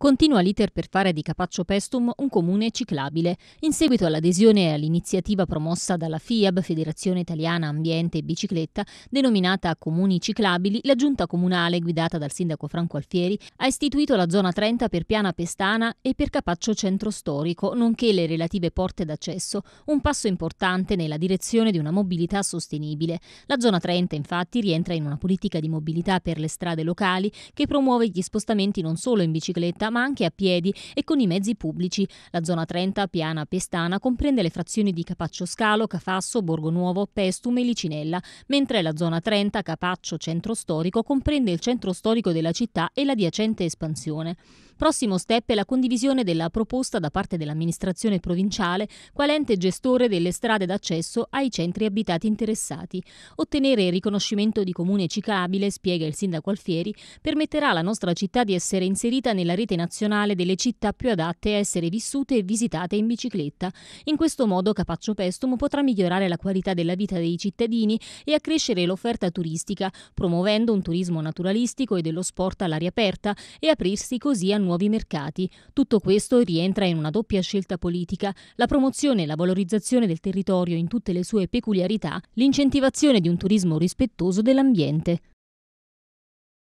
continua l'iter per fare di Capaccio Pestum un comune ciclabile. In seguito all'adesione all'iniziativa promossa dalla FIAB, Federazione Italiana Ambiente e Bicicletta, denominata Comuni Ciclabili, la giunta comunale guidata dal sindaco Franco Alfieri ha istituito la zona 30 per Piana Pestana e per Capaccio Centro Storico, nonché le relative porte d'accesso, un passo importante nella direzione di una mobilità sostenibile. La zona 30 infatti rientra in una politica di mobilità per le strade locali che promuove gli spostamenti non solo in bicicletta ma anche a piedi e con i mezzi pubblici. La zona 30 Piana Pestana comprende le frazioni di Capaccio Scalo, Cafasso, Borgo Nuovo, Pestum e Licinella, mentre la zona 30 Capaccio Centro Storico comprende il centro storico della città e l'adiacente espansione. Prossimo step è la condivisione della proposta da parte dell'amministrazione provinciale, quale ente gestore delle strade d'accesso ai centri abitati interessati. Ottenere il riconoscimento di comune ciclabile, spiega il sindaco Alfieri, permetterà alla nostra città di essere inserita nella rete nazionale delle città più adatte a essere vissute e visitate in bicicletta. In questo modo Capaccio Pestum potrà migliorare la qualità della vita dei cittadini e accrescere l'offerta turistica, promuovendo un turismo naturalistico e dello sport all'aria aperta e aprirsi così a nuovi nuovi mercati. Tutto questo rientra in una doppia scelta politica, la promozione e la valorizzazione del territorio in tutte le sue peculiarità, l'incentivazione di un turismo rispettoso dell'ambiente.